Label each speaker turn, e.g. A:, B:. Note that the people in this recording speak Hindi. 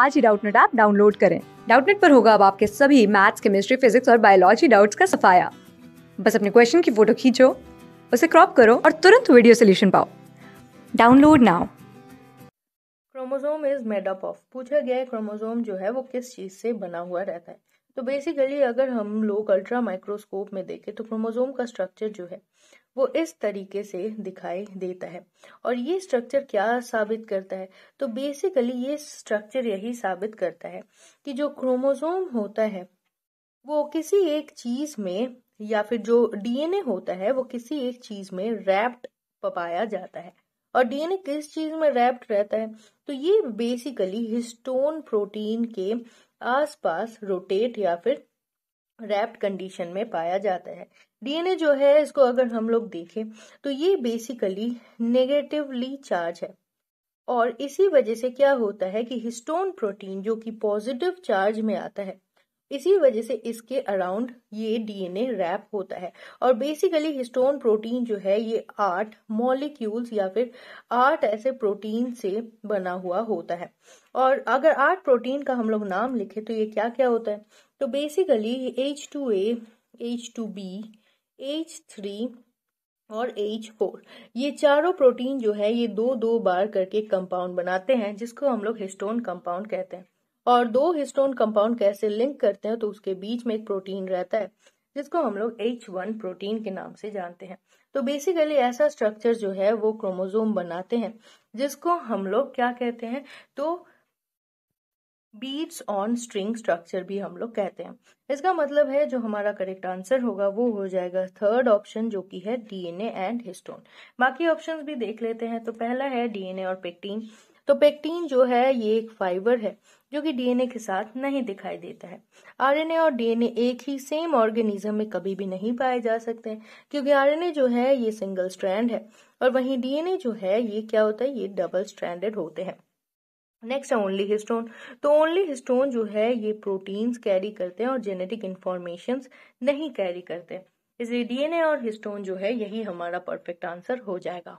A: आज ही डाउटनेट ऐप डाउनलोड करें डाउटनेट पर होगा अब आपके सभी मैथ्स केमिस्ट्री फिजिक्स और बायोलॉजी डाउट्स का सफाया बस अपने क्वेश्चन की फोटो खींचो उसे क्रॉप करो और तुरंत वीडियो सोल्यूशन पाओ download now
B: chromosome is up of पूछा गया क्रोमोजोम जो है वो किस चीज से बना हुआ रहता है तो बेसिकली अगर हम लोग अल्ट्रा माइक्रोस्कोप में देखें तो क्रोमोजोम का स्ट्रक्चर जो है वो इस तरीके से दिखाई देता है और ये स्ट्रक्चर क्या साबित करता है तो बेसिकली ये स्ट्रक्चर यही साबित करता है कि जो क्रोमोजोम होता है वो किसी एक चीज में या फिर जो डीएनए होता है वो किसी एक चीज में रैप्ड पाया जाता है और डीएनए किस चीज में रैप्ड रहता है तो ये बेसिकली हिस्टोन प्रोटीन के आसपास रोटेट या फिर रैप्ड कंडीशन में पाया जाता है डीएनए जो है इसको अगर हम लोग देखें तो ये बेसिकली नेगेटिवली चार्ज है और इसी वजह से क्या होता है कि हिस्टोन प्रोटीन जो कि पॉजिटिव चार्ज में आता है इसी वजह से इसके अराउंड ये डीएनए रैप होता है और बेसिकली हिस्टोन प्रोटीन जो है ये आठ मॉलिक्यूल्स या फिर आठ ऐसे प्रोटीन से बना हुआ होता है और अगर आठ प्रोटीन का हम लोग नाम लिखे तो ये क्या क्या होता है तो basically H two H two B H three और एच फोर ये चारों प्रोटीन जो है ये दो दो बार करके कंपाउंड बनाते हैं जिसको हम लोग हिस्टोन कंपाउंड कहते हैं और दो हिस्टोन कंपाउंड कैसे लिंक करते हैं तो उसके बीच में एक प्रोटीन रहता है जिसको हम लोग एच वन प्रोटीन के नाम से जानते हैं तो बेसिकली ऐसा स्ट्रक्चर जो है वो क्रोमोजोम बनाते हैं जिसको हम लोग क्या कहते हैं तो बीट्स ऑन स्ट्रिंग स्ट्रक्चर भी हम लोग कहते हैं इसका मतलब है जो हमारा करेक्ट आंसर होगा वो हो जाएगा थर्ड ऑप्शन जो कि है डीएनए एंड हिस्टोन बाकी ऑप्शंस भी देख लेते हैं तो पहला है डीएनए और पेक्टीन तो पेक्टीन जो है ये एक फाइबर है जो कि डीएनए के साथ नहीं दिखाई देता है आरएनए और डीएनए एक ही सेम ऑर्गेनिज्म में कभी भी नहीं पाए जा सकते हैं क्योंकि आरएनए जो है ये सिंगल स्ट्रैंड है और वहीं डीएनए जो है ये क्या होता है ये डबल स्ट्रैंडेड होते हैं नेक्स्ट है ओनली हिस्टोन तो ओनली हिस्टोन जो है ये प्रोटीन्स कैरी करते हैं और जेनेटिक इंफॉर्मेशन नहीं कैरी करते इसलिए डीएनए और हिस्टोन जो है यही हमारा परफेक्ट आंसर हो जाएगा